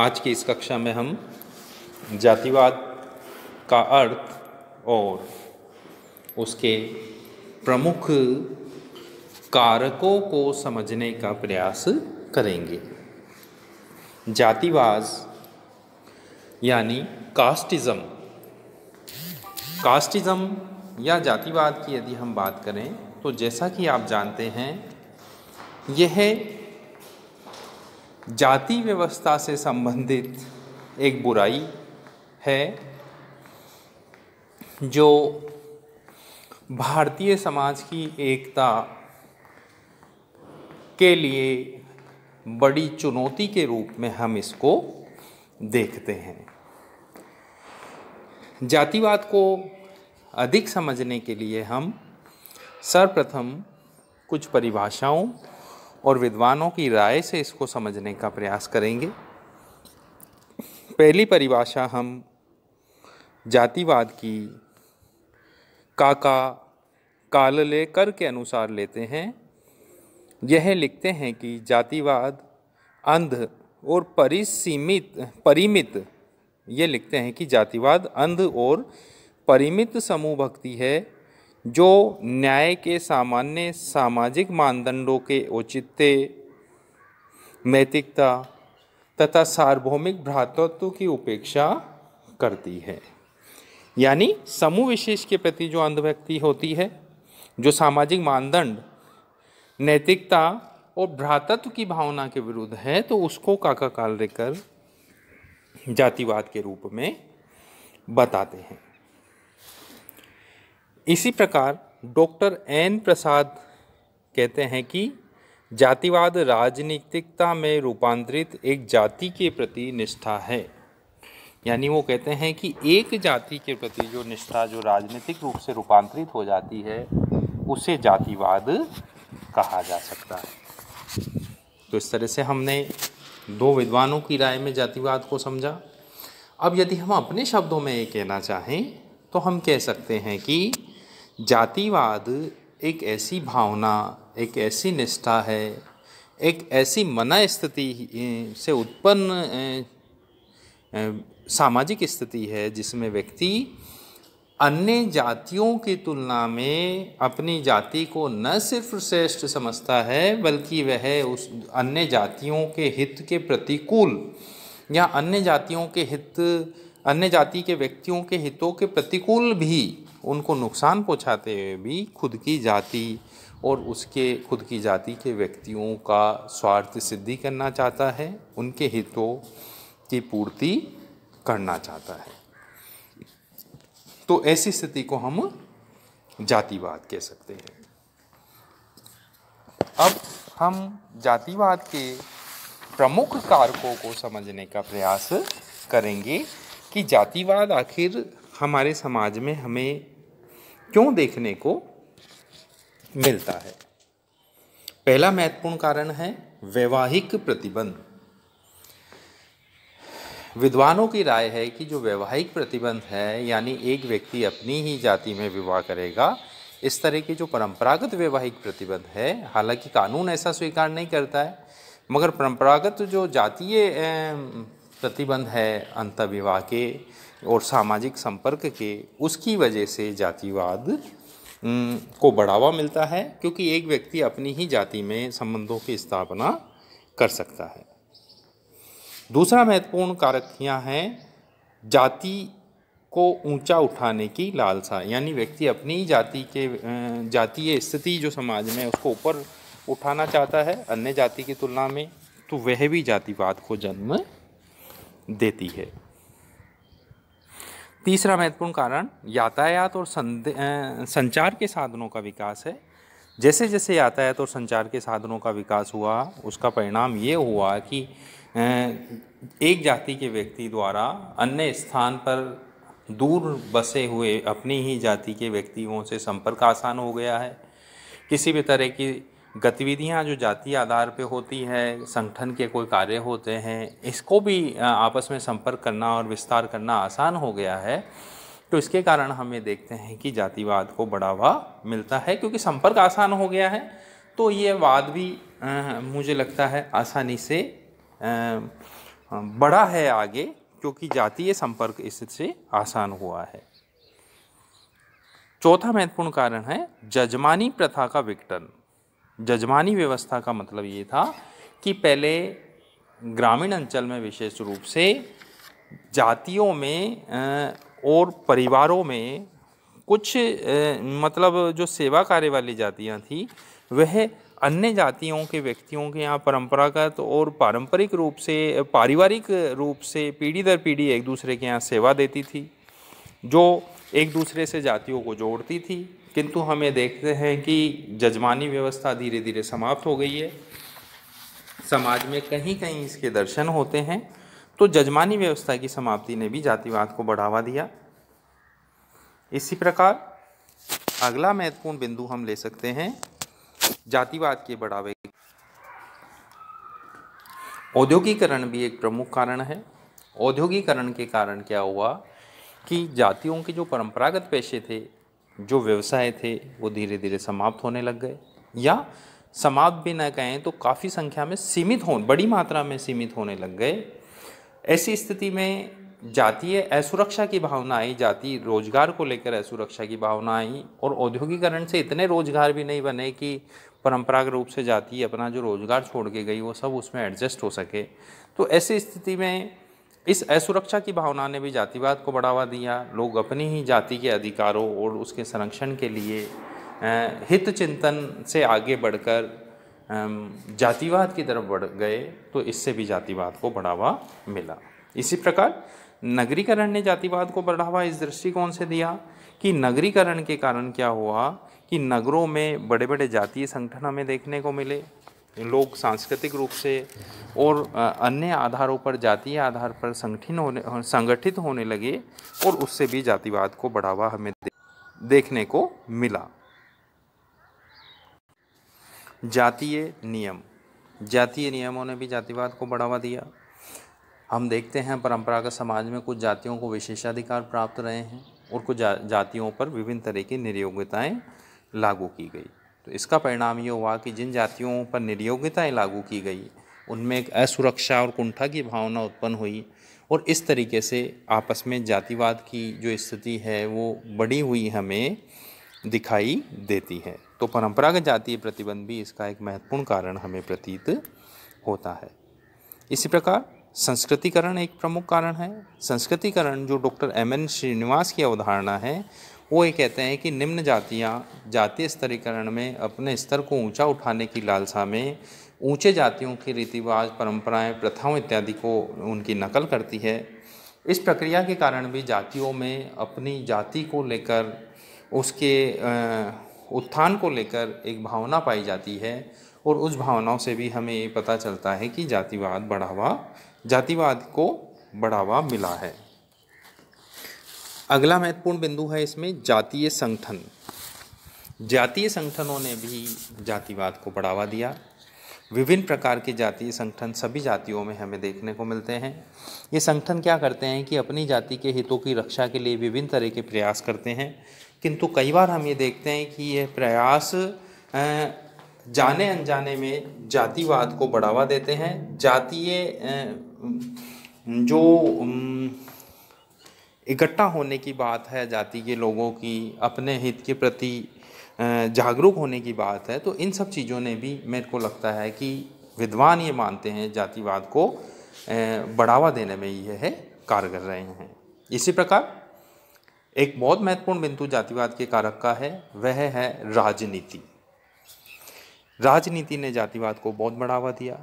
आज की इस कक्षा में हम जातिवाद का अर्थ और उसके प्रमुख कारकों को समझने का प्रयास करेंगे जातिवाद यानी कास्टिज़्म कास्टिज़्म या जातिवाद की यदि हम बात करें तो जैसा कि आप जानते हैं यह जाति व्यवस्था से संबंधित एक बुराई है जो भारतीय समाज की एकता के लिए बड़ी चुनौती के रूप में हम इसको देखते हैं जातिवाद को अधिक समझने के लिए हम सर्वप्रथम कुछ परिभाषाओं और विद्वानों की राय से इसको समझने का प्रयास करेंगे पहली परिभाषा हम जातिवाद की काका कालले कर के अनुसार लेते हैं यह लिखते हैं कि जातिवाद अंध और परिसीमित परिमित ये लिखते हैं कि जातिवाद अंध और परिमित समूह भक्ति है जो न्याय के सामान्य सामाजिक मानदंडों के औचित्य नैतिकता तथा सार्वभौमिक भ्रातृत्व की उपेक्षा करती है यानी समूह विशेष के प्रति जो अंधव्यक्ति होती है जो सामाजिक मानदंड नैतिकता और भ्रातत्व की भावना के विरुद्ध है तो उसको काका काल रेकर जातिवाद के रूप में बताते हैं इसी प्रकार डॉक्टर एन प्रसाद कहते हैं कि जातिवाद राजनीतिकता में रूपांतरित एक जाति के प्रति निष्ठा है यानी वो कहते हैं कि एक जाति के प्रति जो निष्ठा जो राजनीतिक रूप से रूपांतरित हो जाती है उसे जातिवाद कहा जा सकता है तो इस तरह से हमने दो विद्वानों की राय में जातिवाद को समझा अब यदि हम अपने शब्दों में ये कहना चाहें तो हम कह सकते हैं कि जातिवाद एक ऐसी भावना एक ऐसी निष्ठा है एक ऐसी मना स्थिति से उत्पन्न सामाजिक स्थिति है जिसमें व्यक्ति अन्य जातियों की तुलना में अपनी जाति को न सिर्फ श्रेष्ठ समझता है बल्कि वह उस अन्य जातियों के हित के प्रतिकूल या अन्य जातियों के हित अन्य जाति के व्यक्तियों के हितों के प्रतिकूल भी उनको नुकसान पहुंचाते हुए भी खुद की जाति और उसके खुद की जाति के व्यक्तियों का स्वार्थ सिद्धि करना चाहता है उनके हितों की पूर्ति करना चाहता है तो ऐसी स्थिति को हम जातिवाद कह सकते हैं अब हम जातिवाद के प्रमुख कारकों को समझने का प्रयास करेंगे कि जातिवाद आखिर हमारे समाज में हमें क्यों देखने को मिलता है पहला महत्वपूर्ण कारण है वैवाहिक प्रतिबंध विद्वानों की राय है कि जो वैवाहिक प्रतिबंध है यानी एक व्यक्ति अपनी ही जाति में विवाह करेगा इस तरह की जो परंपरागत वैवाहिक प्रतिबंध है हालांकि कानून ऐसा स्वीकार नहीं करता है मगर परंपरागत जो जातीय प्रतिबंध है विवाह के और सामाजिक संपर्क के उसकी वजह से जातिवाद को बढ़ावा मिलता है क्योंकि एक व्यक्ति अपनी ही जाति में संबंधों की स्थापना कर सकता है दूसरा महत्वपूर्ण कारक यहाँ है जाति को ऊंचा उठाने की लालसा यानी व्यक्ति अपनी जाति के जातीय स्थिति जो समाज में उसको ऊपर उठाना चाहता है अन्य जाति की तुलना में तो वह भी जातिवाद को जन्म देती है तीसरा महत्वपूर्ण कारण यातायात और संचार के साधनों का विकास है जैसे जैसे यातायात और संचार के साधनों का विकास हुआ उसका परिणाम ये हुआ कि एक जाति के व्यक्ति द्वारा अन्य स्थान पर दूर बसे हुए अपनी ही जाति के व्यक्तियों से संपर्क आसान हो गया है किसी भी तरह की गतिविधियां जो जाति आधार पे होती है संगठन के कोई कार्य होते हैं इसको भी आपस में संपर्क करना और विस्तार करना आसान हो गया है तो इसके कारण हम ये देखते हैं कि जातिवाद को बढ़ावा मिलता है क्योंकि संपर्क आसान हो गया है तो ये वाद भी आ, मुझे लगता है आसानी से आ, बढ़ा है आगे क्योंकि जातीय संपर्क इससे आसान हुआ है चौथा महत्वपूर्ण कारण है जजमानी प्रथा का विघटन जजमानी व्यवस्था का मतलब ये था कि पहले ग्रामीण अंचल में विशेष रूप से जातियों में और परिवारों में कुछ मतलब जो सेवा कार्य वाली जातियाँ थी वह अन्य जातियों के व्यक्तियों के यहाँ परंपरागत और पारंपरिक रूप से पारिवारिक रूप से पीढ़ी दर पीढ़ी एक दूसरे के यहाँ सेवा देती थी जो एक दूसरे से जातियों को जोड़ती थी किंतु हमें देखते हैं कि जजमानी व्यवस्था धीरे धीरे समाप्त हो गई है समाज में कहीं कहीं इसके दर्शन होते हैं तो जजमानी व्यवस्था की समाप्ति ने भी जातिवाद को बढ़ावा दिया इसी प्रकार अगला महत्वपूर्ण बिंदु हम ले सकते हैं जातिवाद के बढ़ावे औद्योगिकरण भी एक प्रमुख कारण है औद्योगिकरण के कारण क्या हुआ कि जातियों के जो परंपरागत पेशे थे जो व्यवसाय थे वो धीरे धीरे समाप्त होने लग गए या समाप्त भी न कहें तो काफ़ी संख्या में सीमित हो बड़ी मात्रा में सीमित होने लग गए ऐसी स्थिति में जातीय असुरक्षा की भावना आई जाति रोजगार को लेकर असुरक्षा की भावना आई और औद्योगिकरण से इतने रोजगार भी नहीं बने कि परंपरागत रूप से जाति अपना जो रोजगार छोड़ के गई वो सब उसमें एडजस्ट हो सके तो ऐसी स्थिति में इस असुरक्षा की भावना ने भी जातिवाद को बढ़ावा दिया लोग अपनी ही जाति के अधिकारों और उसके संरक्षण के लिए हित चिंतन से आगे बढ़कर जातिवाद की तरफ बढ़ गए तो इससे भी जातिवाद को बढ़ावा मिला इसी प्रकार नगरीकरण ने जातिवाद को बढ़ावा इस दृष्टिकोण से दिया कि नगरीकरण के कारण क्या हुआ कि नगरों में बड़े बड़े जातीय संगठन हमें देखने को मिले लोग सांस्कृतिक रूप से और अन्य आधारों पर जातीय आधार पर संगठित होने संगठित होने लगे और उससे भी जातिवाद को बढ़ावा हमें देखने को मिला जातीय नियम जातीय नियमों ने भी जातिवाद को बढ़ावा दिया हम देखते हैं परंपरागत समाज में कुछ जातियों को विशेषाधिकार प्राप्त रहे हैं और कुछ जा, जातियों पर विभिन्न तरह की निर्योग्यताएँ लागू की गई तो इसका परिणाम ये हुआ कि जिन जातियों पर निर्योगिताएँ लागू की गई उनमें एक असुरक्षा और कुंठा की भावना उत्पन्न हुई और इस तरीके से आपस में जातिवाद की जो स्थिति है वो बढ़ी हुई हमें दिखाई देती है तो परंपरागत जातीय प्रतिबंध भी इसका एक महत्वपूर्ण कारण हमें प्रतीत होता है इसी प्रकार संस्कृतिकरण एक प्रमुख कारण है संस्कृतिकरण जो डॉक्टर एम एन श्रीनिवास की अवधारणा है वो ये कहते हैं कि निम्न जातियाँ जातीय स्तरीकरण में अपने स्तर को ऊंचा उठाने की लालसा में ऊंचे जातियों के रीति रिवाज परंपराएं प्रथाओं इत्यादि को उनकी नकल करती है इस प्रक्रिया के कारण भी जातियों में अपनी जाति को लेकर उसके उत्थान को लेकर एक भावना पाई जाती है और उस भावनाओं से भी हमें ये पता चलता है कि जातिवाद बढ़ावा जातिवाद को बढ़ावा मिला है अगला महत्वपूर्ण बिंदु है इसमें जातीय संगठन जातीय संगठनों ने भी जातिवाद को बढ़ावा दिया विभिन्न प्रकार के जातीय संगठन सभी जातियों में हमें देखने को मिलते हैं ये संगठन क्या करते हैं कि अपनी जाति के हितों की रक्षा के लिए विभिन्न तरह के प्रयास करते हैं किंतु कई बार हम ये देखते हैं कि यह प्रयास जाने अनजाने में जातिवाद को बढ़ावा देते हैं जातीय जो इकट्ठा होने की बात है जाति के लोगों की अपने हित के प्रति जागरूक होने की बात है तो इन सब चीज़ों ने भी मेरे को लगता है कि विद्वान ये मानते हैं जातिवाद को बढ़ावा देने में यह है कारगर रहे हैं इसी प्रकार एक बहुत महत्वपूर्ण बिंदु जातिवाद के कारक का है वह है राजनीति राजनीति ने जातिवाद को बहुत बढ़ावा दिया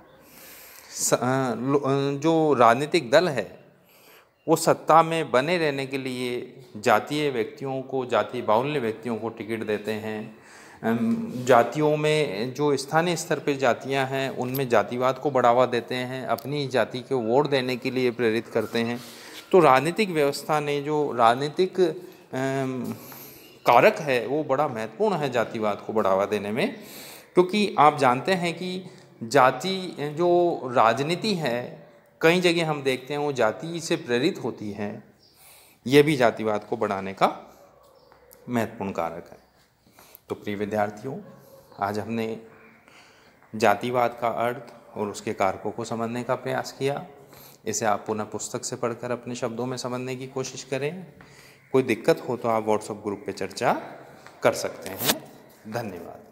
जो राजनीतिक दल है वो सत्ता में बने रहने के लिए जातीय व्यक्तियों को जाति बाहुल्य व्यक्तियों को टिकट देते हैं जातियों में जो स्थानीय स्तर पर जातियां हैं उनमें जातिवाद को बढ़ावा देते हैं अपनी जाति के वोट देने के लिए प्रेरित करते हैं तो राजनीतिक व्यवस्था ने जो राजनीतिक कारक है वो बड़ा महत्वपूर्ण है जातिवाद को बढ़ावा देने में क्योंकि आप जानते हैं कि जाति जो राजनीति है कई जगह हम देखते हैं वो जाति से प्रेरित होती हैं यह भी जातिवाद को बढ़ाने का महत्वपूर्ण कारक है तो प्रिय विद्यार्थियों आज हमने जातिवाद का अर्थ और उसके कारकों को समझने का प्रयास किया इसे आप पुनः पुस्तक से पढ़कर अपने शब्दों में समझने की कोशिश करें कोई दिक्कत हो तो आप व्हाट्सएप ग्रुप पे चर्चा कर सकते हैं धन्यवाद